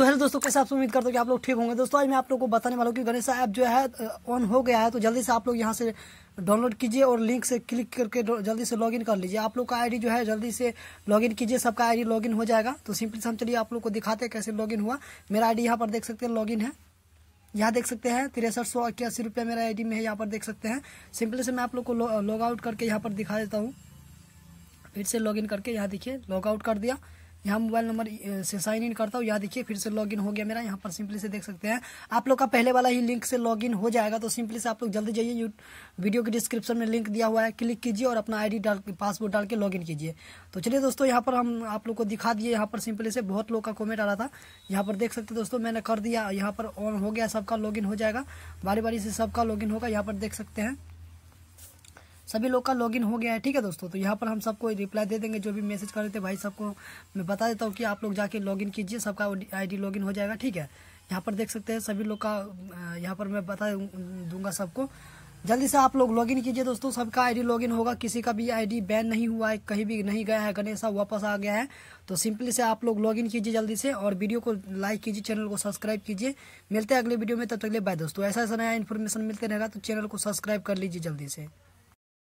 तो हेलो दोस्तों कैसे आप उम्मीद करते हो कि आप लोग ठीक होंगे दोस्तों आज मैं आप लोग को बताने वाला हूँ कि गणेश ऐप जो है ऑन हो गया है तो जल्दी से आप लोग यहाँ से डाउनलोड कीजिए और लिंक से क्लिक करके जल्दी से लॉगिन कर लीजिए आप लोग का आईडी जो है जल्दी से लॉगिन कीजिए सबका आई लॉगिन हो जाएगा तो सिंपली हम चलिए आप लोग को दिखाते हैं कैसे लॉगिन हुआ मेरा डी यहाँ पर देख सकते हैं लॉगिन है यहाँ देख सकते हैं तिरसठ सौ इक्यासी रुपया मेरा डी में है यहाँ पर देख सकते हैं सिंपली से मैं आप लोग को लॉग आउट करके यहाँ पर दिखा देता हूँ फिर से इन करके यहाँ देखिए लॉग आउट कर दिया यहाँ मोबाइल नंबर से साइन इन करता हूँ यहाँ देखिए फिर से लॉगिन हो गया मेरा यहाँ पर सिंपली से देख सकते हैं आप लोग का पहले वाला ही लिंक से लॉगिन हो जाएगा तो सिंपली से आप लोग जल्दी जाइए वीडियो के डिस्क्रिप्शन में लिंक दिया हुआ है क्लिक कीजिए और अपना आईडी डाल पासवर्ड डाल के लॉग कीजिए तो चलिए दोस्तों यहाँ पर हम आप लोग को दिखा दिए यहाँ पर सिंपली से बहुत लोग का कॉमेंट आ रहा था यहाँ पर देख सकते दोस्तों मैंने कर दिया यहाँ पर ऑन हो गया सबका लॉग हो जाएगा बारी बारी से सबका लॉग होगा यहाँ पर देख सकते हैं सभी लोग का लॉगिन हो गया है ठीक है दोस्तों तो यहाँ पर हम सबको रिप्लाई दे देंगे जो भी मैसेज कर रहे थे भाई सबको मैं बता देता हूँ कि आप लोग जाके लॉगिन कीजिए सबका आई डी लॉगिन हो जाएगा ठीक है यहाँ पर देख सकते हैं सभी लोग का यहाँ पर मैं बता दूंगा सबको जल्दी से आप लोग लॉगिन कीजिए दोस्तों सबका आईडी लॉगिन होगा किसी का भी आईडी बैन नहीं हुआ है कहीं भी नहीं गया है गणेशा वापस आ गया है तो सिंपली से आप लोग लॉगिन कीजिए जल्दी से और वीडियो को लाइक कीजिए चैनल को सब्सक्राइब कीजिए मिलते हैं अगले वीडियो में तब तक ले बाय दोस्तों ऐसा ऐसा नया इन्फॉर्मेशन मिलते रहेगा तो चैनल को सब्सक्राइब कर लीजिए जल्दी से